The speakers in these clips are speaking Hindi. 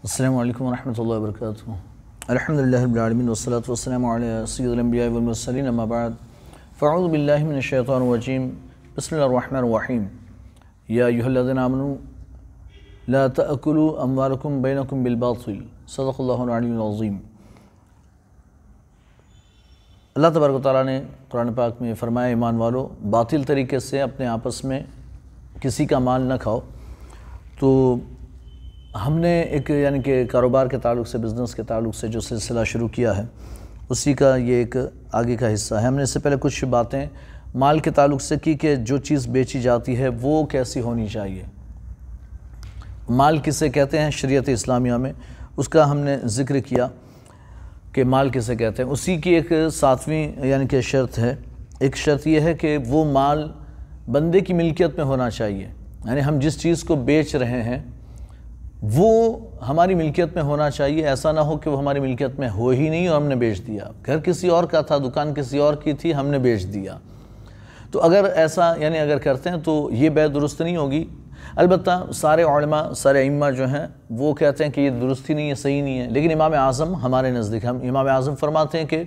अल्लाम वरहमल वर्क अलहमदिल्लाबीआलमिन वसलात वसलम सैदम्बियामसलिन अम्माबाद बसमीम यादिन आमन ला बैनकुम बिलबातिल सदक़ल्लाज़ीम अल्लाह तबारक ने कुरान पाक में फ़रमाया ईमान वालों बातिल तरीके से अपने आपस में किसी का माल न खाओ तो हमने एक यानी कि कारोबार के ताल्लुक से बिज़नेस के ताल्लुक से जो सिलसिला शुरू किया है उसी का ये एक आगे का हिस्सा है हमने इससे पहले कुछ बातें माल के ताल्लुक से की कि जो चीज़ बेची जाती है वो कैसी होनी चाहिए माल किसे कहते हैं शरीत इस्लामिया में उसका हमने ज़िक्र किया कि माल किसे कहते हैं उसी की एक सातवीं यानी कि शर्त है एक शर्त यह है कि वो माल बंदे की मिल्कियत में होना चाहिए यानी हम जिस चीज़ को बेच रहे हैं वो हमारी मिल्कियत में होना चाहिए ऐसा ना हो कि वो हमारी मिल्कियत में हो ही नहीं और हमने बेच दिया घर किसी और का था दुकान किसी और की थी हमने बेच दिया तो अगर ऐसा यानी अगर करते हैं तो ये बे दुरुस्त नहीं होगी अलबत् सारे उलमा सारे इमा जो हैं वो कहते हैं कि ये दुरुस्त ही नहीं है सही नहीं है लेकिन इमाम आज़म हमारे नज़दीक हम इमाम आज़म फरमाते हैं कि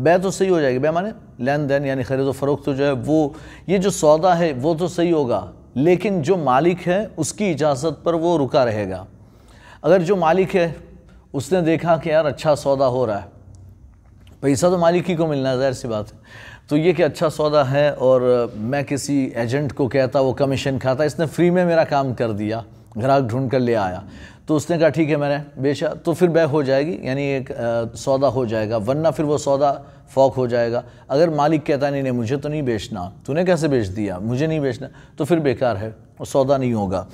बे तो सही हो जाएगी बे माने लेन देन यानी ख़रीदो फरोख्त तो जो है वो ये जो सौदा है वो तो सही होगा लेकिन जो मालिक है उसकी इजाज़त पर वो रुका रहेगा अगर जो मालिक है उसने देखा कि यार अच्छा सौदा हो रहा है पैसा तो मालिक ही को मिलना है जाहिर सी बात है तो ये कि अच्छा सौदा है और मैं किसी एजेंट को कहता वो कमीशन खाता इसने फ्री में मेरा काम कर दिया ग्राहक ढूंढ कर ले आया तो उसने कहा ठीक है मैंने बेचा तो फिर बै हो जाएगी यानी एक आ, सौदा हो जाएगा वरना फिर वो सौदा फ़ोक हो जाएगा अगर मालिक कहता नहीं नहीं मुझे तो नहीं बेचना तूने कैसे बेच दिया मुझे नहीं बेचना तो फिर बेकार है और सौदा नहीं होगा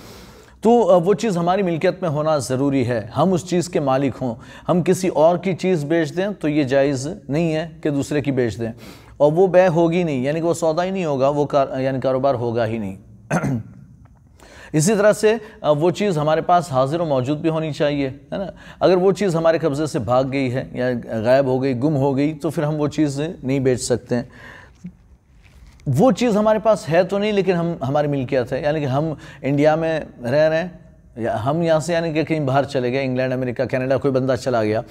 तो वो चीज़ हमारी मिल्कियत में होना ज़रूरी है हम उस चीज़ के मालिक हों हम किसी और की चीज़ बेच दें तो ये जायज़ नहीं है कि दूसरे की बेच दें और वो बै होगी नहीं यानी कि वो सौदा ही नहीं होगा वो कार यानी कारोबार होगा ही नहीं इसी तरह से वो चीज़ हमारे पास हाजिर और मौजूद भी होनी चाहिए है ना अगर वो चीज़ हमारे कब्ज़े से भाग गई है या गायब हो गई गुम हो गई तो फिर हम वो चीज़ नहीं बेच सकते हैं वो चीज़ हमारे पास है तो नहीं लेकिन हम हमारी मिल्कियत है यानी कि हम इंडिया में रह रहे हैं या हम यहाँ से यानी कि कहीं बाहर चले गए इंग्लैंड अमेरिका कनाडा कोई बंदा चला गया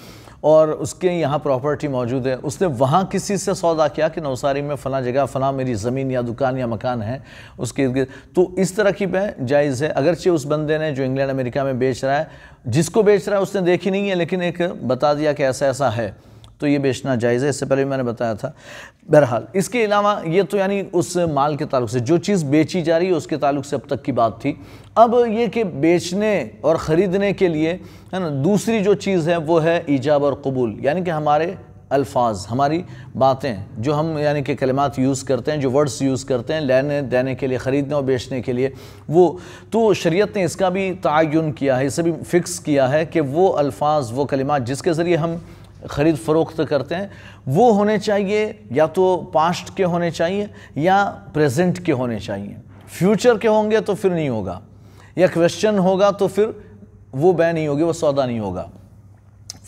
और उसके यहाँ प्रॉपर्टी मौजूद है उसने वहाँ किसी से सौदा किया कि नवसारी में फ़लाँ जगह फ़लाँ मेरी ज़मीन या दुकान या मकान है उसके इर्द तो इस तरह की जायज़ है अगरचे उस बंदे ने जो इंग्लैंड अमेरिका में बेच रहा है जिसको बेच रहा है उसने देखी नहीं है लेकिन एक बता दिया कि ऐसा ऐसा है तो ये बेचना जायज़ है इससे पहले भी मैंने बताया था बहरहाल इसके अलावा ये तो यानी उस माल के ताल्लुक से जो चीज़ बेची जा रही है उसके ताल्लुक से अब तक की बात थी अब ये कि बेचने और ख़रीदने के लिए है ना दूसरी जो चीज़ है वो है ईजाब और कबूल यानी कि हमारे अल्फाज हमारी बातें जो हम यानी कि कलमात यूज़ करते हैं जो वर्ड्स यूज़ करते हैं लेने देने के लिए ख़रीदने और बेचने के लिए वो तो शरीयत ने इसका भी तयन किया है इसे भी फ़िक्स किया है कि वो अल्फाज वो कलमात जिसके ज़रिए हम ख़रीद फरोख्त करते हैं वो होने चाहिए या तो पास्ट के होने चाहिए या प्रेजेंट के होने चाहिए फ्यूचर के होंगे तो फिर नहीं होगा या क्वेश्चन होगा तो फिर वो बैन नहीं होगी वो सौदा नहीं होगा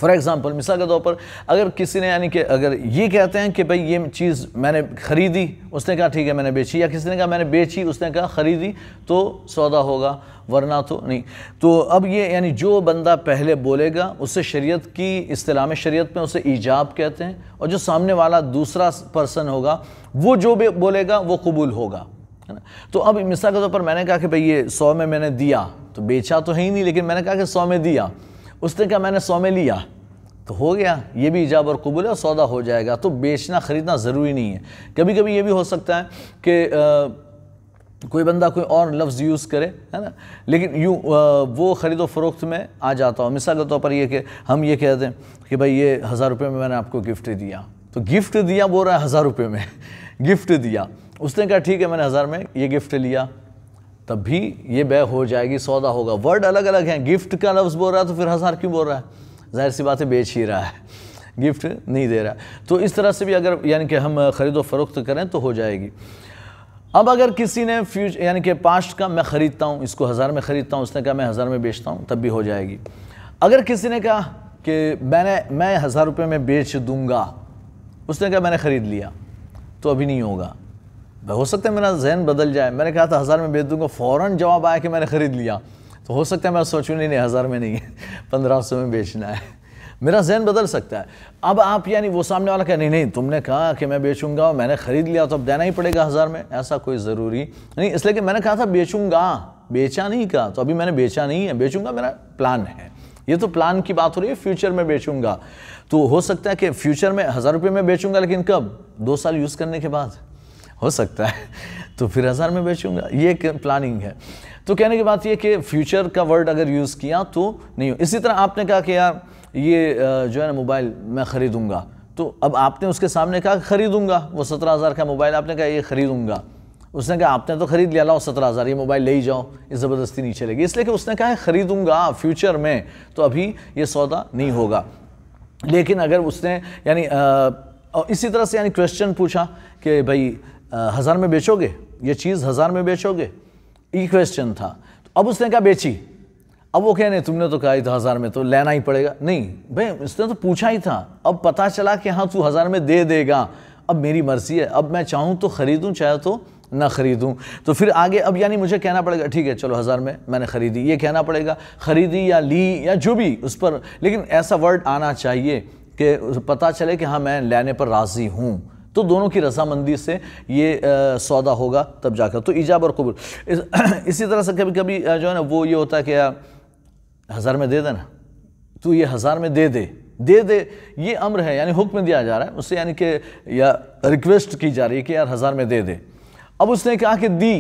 फॉर एग्ज़ाम्पल मिसाल के तौर पर अगर किसी ने यानी कि अगर ये कहते हैं कि भाई ये चीज़ मैंने ख़रीदी उसने कहा ठीक है मैंने बेची या किसी ने कहा मैंने बेची उसने कहा ख़रीदी तो सौदा होगा वरना तो नहीं तो अब ये यानी जो बंदा पहले बोलेगा उससे शरीयत की इस्लाम शरीयत में उसे ईजाब कहते हैं और जो सामने वाला दूसरा पर्सन होगा वो जो भी बोलेगा वो कबूल होगा है ना तो अब मिसाल के तौर पर मैंने कहा कि भाई ये सौ में मैंने दिया तो बेचा तो है ही नहीं लेकिन मैंने कहा कि सौ में दिया उसने कहा मैंने सौ में लिया तो हो गया ये भी ईजाब और कबूल है और सौदा हो जाएगा तो बेचना ख़रीदना ज़रूरी नहीं है कभी कभी ये भी हो सकता है कि कोई बंदा कोई और लफ्ज़ यूज़ करे है ना लेकिन यूँ वो ख़रीदो फ़रोख्त में आ जाता हो मिसाल के तौर पर यह कि हम ये कह दें कि भाई ये हज़ार रुपये में मैंने आपको गिफ्ट दिया तो गिफ्ट दिया बोल रहा है हज़ार रुपये में गिफ्ट दिया उसने कहा ठीक है मैंने हज़ार में ये गिफ्ट लिया तब भी ये बे हो जाएगी सौदा होगा वर्ड अलग अलग हैं गिफ्ट का लफ्ज़ बोल रहा है तो फिर हज़ार क्यों बोल रहा है जाहिर सी बात है बेच ही रहा है गिफ्ट नहीं दे रहा है तो इस तरह से भी अगर यानी कि हम ख़रीदो फरोख्त करें तो हो जाएगी अब अगर किसी ने फ्यूच यानी कि पास्ट का मैं ख़रीदता हूँ इसको हज़ार में ख़रीदता हूँ उसने कहा मैं हज़ार में बेचता हूँ तब भी हो जाएगी अगर किसी ने कहा कि मैंने मैं हज़ार रुपये में बेच दूँगा उसने कहा मैंने ख़रीद लिया तो अभी नहीं होगा हो सकता है मेरा जहन बदल जाए मैंने कहा था हज़ार में बेच दूँगा फ़ौर जवाब आया कि मैंने ख़रीद लिया तो हो सकता है मैं सोचूँ नहीं नहीं हज़ार में नहीं पंद्रह सौ में बेचना है मेरा जहन बदल सकता है अब आप यानी वो सामने वाला कह नहीं नहीं तुमने कहा कि मैं बेचूंगा और मैंने ख़रीद लिया तो अब देना ही पड़ेगा हज़ार में ऐसा कोई ज़रूरी नहीं इसलिए कि मैंने कहा था बेचूंगा बेचा नहीं कहा तो अभी मैंने बेचा नहीं है बेचूंगा मेरा प्लान है ये तो प्लान की बात हो रही है फ्यूचर में बेचूंगा तो हो सकता है कि फ्यूचर में हज़ार रुपये में बेचूंगा लेकिन कब दो साल यूज़ करने के बाद हो सकता है तो फिर हज़ार में बेचूंगा ये प्लानिंग है तो कहने की बात ये कि फ्यूचर का वर्ड अगर यूज़ किया तो नहीं हो इसी तरह आपने कहा कि यार ये जो है ना मोबाइल मैं ख़रीदूँगा तो अब आपने उसके सामने कहा ख़रीदूँगा वो सत्रह हज़ार का मोबाइल आपने कहा ये ख़रीदूँगा उसने कहा आपने तो ख़रीद लिया लाओ सत्रह हज़ार ये मोबाइल ले ही जाओ ये ज़बरदस्ती नहीं चलेगी इसलिए कि उसने कहा है ख़रीदूँगा फ्यूचर में तो अभी ये सौदा नहीं होगा लेकिन अगर उसने यानी इसी तरह से यानी क्वेश्चन पूछा कि भाई हज़ार में बेचोगे ये चीज़ हज़ार में बेचोगे ये क्वेश्चन था तो अब उसने कहा बेची अब वो कह नहीं तुमने तो कहा था हज़ार में तो लेना ही पड़ेगा नहीं भाई उसने तो पूछा ही था अब पता चला कि हाँ तू हज़ार में दे देगा अब मेरी मर्ज़ी है अब मैं चाहूँ तो ख़रीदूँ चाहे तो ना ख़रीदूँ तो फिर आगे अब यानी मुझे कहना पड़ेगा ठीक है चलो हज़ार में मैंने ख़रीदी ये कहना पड़ेगा ख़रीदी या ली या जो भी उस पर लेकिन ऐसा वर्ड आना चाहिए कि पता चले कि हाँ मैं लेने पर राज़ी हूँ तो दोनों की रजामंदी से ये सौदा होगा तब जाकर तो ईजाब और कबूल इस, इसी तरह से कभी कभी जो है ना वो ये होता है कि यार हज़ार में दे देना तू तो ये हज़ार में दे दे दे दे ये अम्र है यानी हुक्म दिया जा रहा है उससे यानी कि या रिक्वेस्ट की जा रही है कि यार हज़ार में दे दे अब उसने कहा कि दी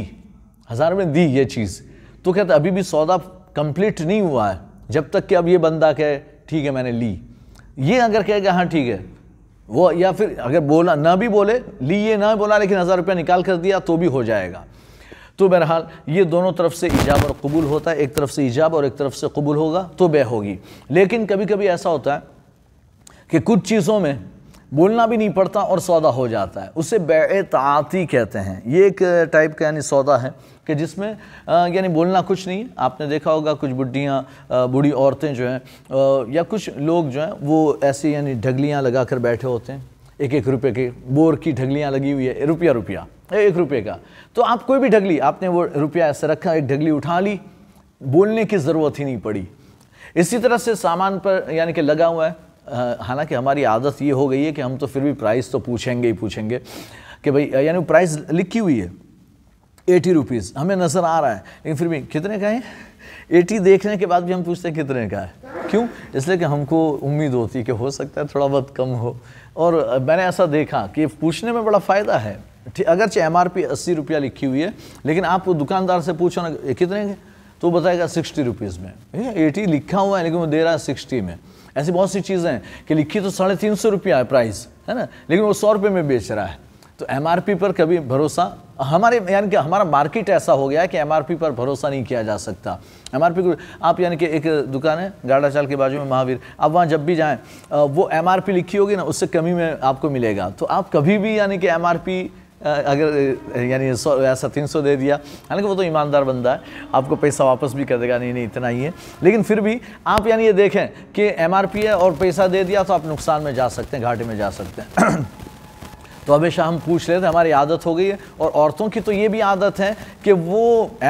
हज़ार में दी ये चीज़ तो कहते अभी भी सौदा कंप्लीट नहीं हुआ है जब तक कि अब ये बंदा कहे ठीक है मैंने ली ये अगर कहेगा हाँ ठीक है वो या फिर अगर बोला ना भी बोले लिए ना बोला लेकिन हज़ार रुपया निकाल कर दिया तो भी हो जाएगा तो बहरहाल ये दोनों तरफ से ईजाब और कबूल होता है एक तरफ से ईजाब और एक तरफ से कबूल होगा तो बे होगी लेकिन कभी कभी ऐसा होता है कि कुछ चीज़ों में बोलना भी नहीं पड़ता और सौदा हो जाता है उसे बे कहते हैं ये एक टाइप का यानी सौदा है कि जिसमें यानी बोलना कुछ नहीं आपने देखा होगा कुछ बुढ़ियाँ बूढ़ी औरतें जो हैं या कुछ लोग जो हैं वो ऐसी यानी ढगलियाँ लगा कर बैठे होते हैं एक एक रुपये के बोर की ढगलियाँ लगी हुई है रुपया रुपया एक रुपये का तो आप कोई भी ढगली आपने वो रुपया ऐसे रखा एक ढगली उठा ली बोलने की ज़रूरत ही नहीं पड़ी इसी तरह से सामान पर यानी कि लगा हुआ है हालांकि हमारी आदत ये हो गई है कि हम तो फिर भी प्राइस तो पूछेंगे ही पूछेंगे कि भाई यानी प्राइस लिखी हुई है एटी रुपीज़ हमें नज़र आ रहा है लेकिन फिर भी कितने का है एटी देखने के बाद भी हम पूछते हैं कितने का है क्यों इसलिए कि हमको उम्मीद होती है कि हो सकता है थोड़ा बहुत कम हो और मैंने ऐसा देखा कि पूछने में बड़ा फ़ायदा है अगरचे एम आर पी अस्सी रुपया लिखी हुई है लेकिन आप दुकानदार से पूछो ना कितने के तो बताएगा सिक्सटी रुपीज़ में एटी लिखा हुआ है लेकिन वो दे रहा है सिक्सटी में ऐसी बहुत सी चीज़ें हैं कि लिखी तो साढ़े तीन सौ रुपया है प्राइस है ना लेकिन वो सौ रुपये में बेच रहा है तो एम पर कभी भरोसा हमारे यानी कि हमारा मार्केट ऐसा हो गया है कि एम पर भरोसा नहीं किया जा सकता एम आर को आप यानी कि एक दुकान है गाड़ा चाल के बाजू में महावीर आप वहाँ जब भी जाएँ वो एम लिखी होगी ना उससे कमी में आपको मिलेगा तो आप कभी भी यानी कि एम अगर यानी सौ ऐसा तीन सौ दे दिया हालांकि वो तो ईमानदार बंदा है आपको पैसा वापस भी कर देगा नहीं नहीं इतना ही है लेकिन फिर भी आप यानी ये देखें कि एम है और पैसा दे दिया तो आप नुकसान में जा सकते हैं घाटे में जा सकते हैं तो हमेशा हम पूछ लेते हैं हमारी आदत हो गई है और औरतों की तो ये भी आदत है कि वो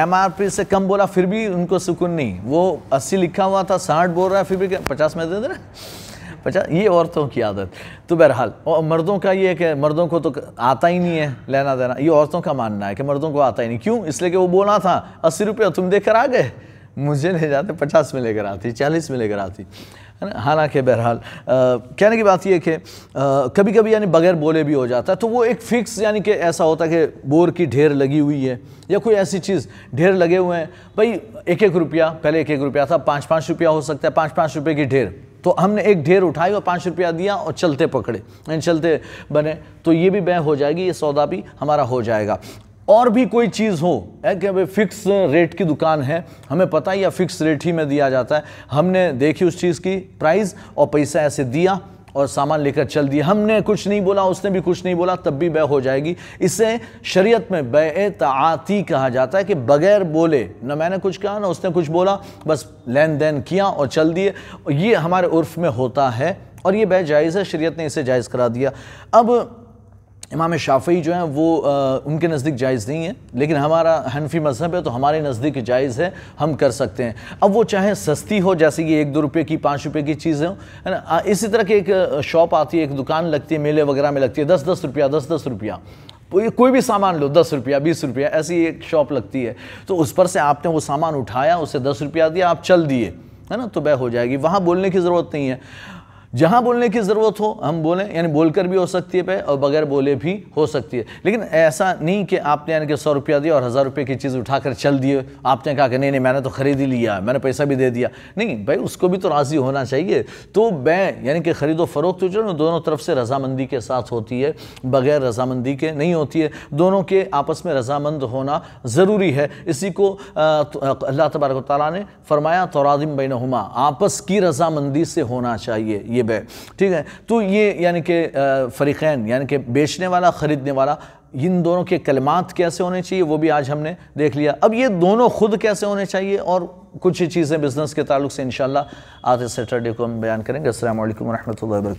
एम से कम बोला फिर भी उनको सुकून नहीं वो अस्सी लिखा हुआ था साठ बोल रहा है फिर भी पचास में दे दे रहा पचास ये औरतों की आदत तो बहरहाल और मर्दों का ये है कि मर्दों को तो आता ही नहीं है लेना देना ये औरतों का मानना है कि मर्दों को आता ही नहीं क्यों इसलिए कि वो बोला था अस्सी रुपया तुम देकर आ गए मुझे ले जाते पचास में लेकर आती चालीस में लेकर आती है ना हालांकि बहरहाल कहने की बात यह कि कभी कभी यानी बगैर बोले भी हो जाता है तो वो एक फ़िक्स यानी कि ऐसा होता है कि बोर की ढेर लगी हुई है या कोई ऐसी चीज़ ढेर लगे हुए हैं भाई एक एक रुपया पहले एक एक रुपया था पाँच पाँच रुपया हो सकता है पाँच पाँच रुपये की ढेर तो हमने एक ढेर उठाई और पाँच रुपया दिया और चलते पकड़े यानी चलते बने तो ये भी बह हो जाएगी ये सौदा भी हमारा हो जाएगा और भी कोई चीज़ हो है कि भाई फिक्स रेट की दुकान है हमें पता ही या फिक्स रेट ही में दिया जाता है हमने देखी उस चीज़ की प्राइस और पैसा ऐसे दिया और सामान लेकर चल दिया हमने कुछ नहीं बोला उसने भी कुछ नहीं बोला तब भी बह हो जाएगी इसे शरीयत में बे तआती कहा जाता है कि बगैर बोले ना मैंने कुछ कहा ना उसने कुछ बोला बस लेन देन किया और चल दिए ये हमारे उर्फ में होता है और ये बे जायज़ है शरीयत ने इसे जायज़ करा दिया अब इमाम शाफ़ी जो हैं वो आ, उनके नज़दीक जायज़ नहीं है लेकिन हमारा हनफी मज़हब है तो हमारे नज़दीक जायज़ है हम कर सकते हैं अब वो चाहे सस्ती हो जैसे कि एक दो रुपये की पाँच रुपये की चीज़ें हो है ना इसी तरह की एक शॉप आती है एक दुकान लगती है मेले वगैरह में लगती है दस दस रुपया दस दस रुपया कोई भी सामान लो दस रुपया बीस रुपया ऐसी एक शॉप लगती है तो उस पर से आपने वो सामान उठाया उसे दस रुपया दिया आप चल दिए है ना तो बह हो जाएगी वहाँ बोलने की ज़रूरत नहीं है जहाँ बोलने की ज़रूरत हो हम बोलें यानी बोलकर भी हो सकती है पे और बगैर बोले भी हो सकती है लेकिन ऐसा नहीं कि आपने यानी कि सौ रुपया दिया और हज़ार रुपये की चीज़ उठाकर चल दिए आपने कहा कि नहीं नहीं मैंने तो ख़रीद ही लिया मैंने पैसा भी दे दिया नहीं भाई उसको भी तो राज़ी होना चाहिए तो बैं यानी कि ख़रीदो फ़रोख्त जो तो है दोनों तरफ से रजामंदी के साथ होती है बगैर रजामंदी के नहीं होती है दोनों के आपस में रजामंद होना ज़रूरी है इसी को तो, अल्लाह तबारक ताली ने फरमाया तो राजिम बिन आपस की रजामंदी से होना चाहिए ये करीब है ठीक है तो ये यानी कि फ़रीक़ैन यानी कि बेचने वाला ख़रीदने वाला इन दोनों के कलमात कैसे होने चाहिए वो भी आज हमने देख लिया अब ये दोनों खुद कैसे होने चाहिए और कुछ ही चीज़ें बिज़नेस के ताल्लुक से इन इस सैटरडे को हम बयान करेंगे असल वरहमल